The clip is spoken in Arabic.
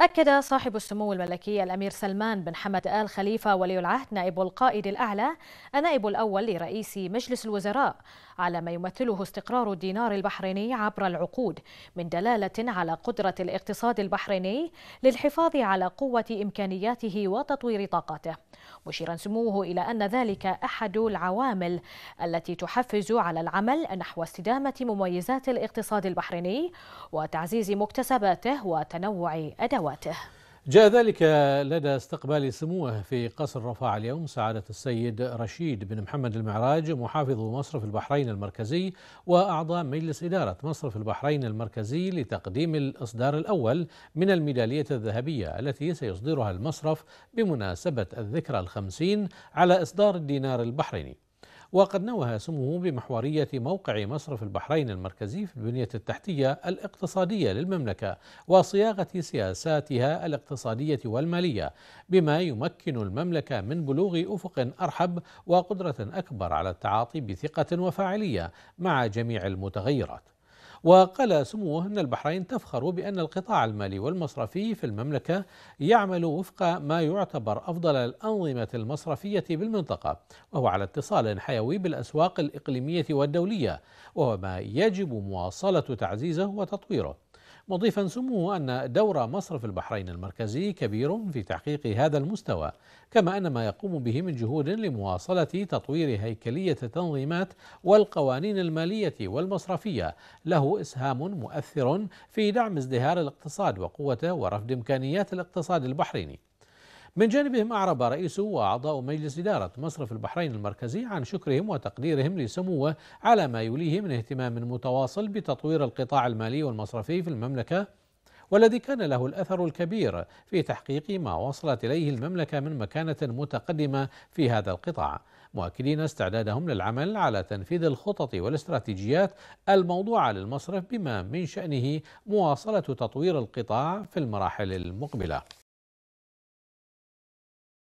أكد صاحب السمو الملكي الأمير سلمان بن حمد آل خليفة ولي العهد نائب القائد الأعلى النائب الأول لرئيس مجلس الوزراء على ما يمثله استقرار الدينار البحريني عبر العقود من دلالة على قدرة الاقتصاد البحريني للحفاظ على قوة إمكانياته وتطوير طاقته مشيرا سموه إلى أن ذلك أحد العوامل التي تحفز على العمل نحو استدامة مميزات الاقتصاد البحريني وتعزيز مكتسباته وتنوع أدواته ذواته جاء ذلك لدى استقبال سموه في قصر رفاع اليوم سعادة السيد رشيد بن محمد المعراج محافظ مصرف البحرين المركزي وأعضاء مجلس إدارة مصرف البحرين المركزي لتقديم الإصدار الأول من الميدالية الذهبية التي سيصدرها المصرف بمناسبة الذكرى الخمسين على إصدار الدينار البحريني وقد نوه سموه بمحورية موقع مصرف البحرين المركزي في البنية التحتية الاقتصادية للمملكة وصياغة سياساتها الاقتصادية والمالية بما يمكن المملكة من بلوغ أفق أرحب وقدرة أكبر على التعاطي بثقة وفاعلية مع جميع المتغيرات وقال سموه أن البحرين تفخر بأن القطاع المالي والمصرفي في المملكة يعمل وفق ما يعتبر أفضل الأنظمة المصرفية بالمنطقة وهو على اتصال حيوي بالأسواق الإقليمية والدولية وهو ما يجب مواصلة تعزيزه وتطويره مضيفا سموه أن دور مصرف البحرين المركزي كبير في تحقيق هذا المستوى كما أن ما يقوم به من جهود لمواصلة تطوير هيكلية التنظيمات والقوانين المالية والمصرفية له إسهام مؤثر في دعم ازدهار الاقتصاد وقوته ورفض إمكانيات الاقتصاد البحريني من جانبهم أعرب رئيس وأعضاء مجلس إدارة مصرف البحرين المركزي عن شكرهم وتقديرهم لسموه على ما يوليه من اهتمام متواصل بتطوير القطاع المالي والمصرفي في المملكة والذي كان له الأثر الكبير في تحقيق ما وصلت إليه المملكة من مكانة متقدمة في هذا القطاع مؤكدين استعدادهم للعمل على تنفيذ الخطط والاستراتيجيات الموضوعة للمصرف بما من شأنه مواصلة تطوير القطاع في المراحل المقبلة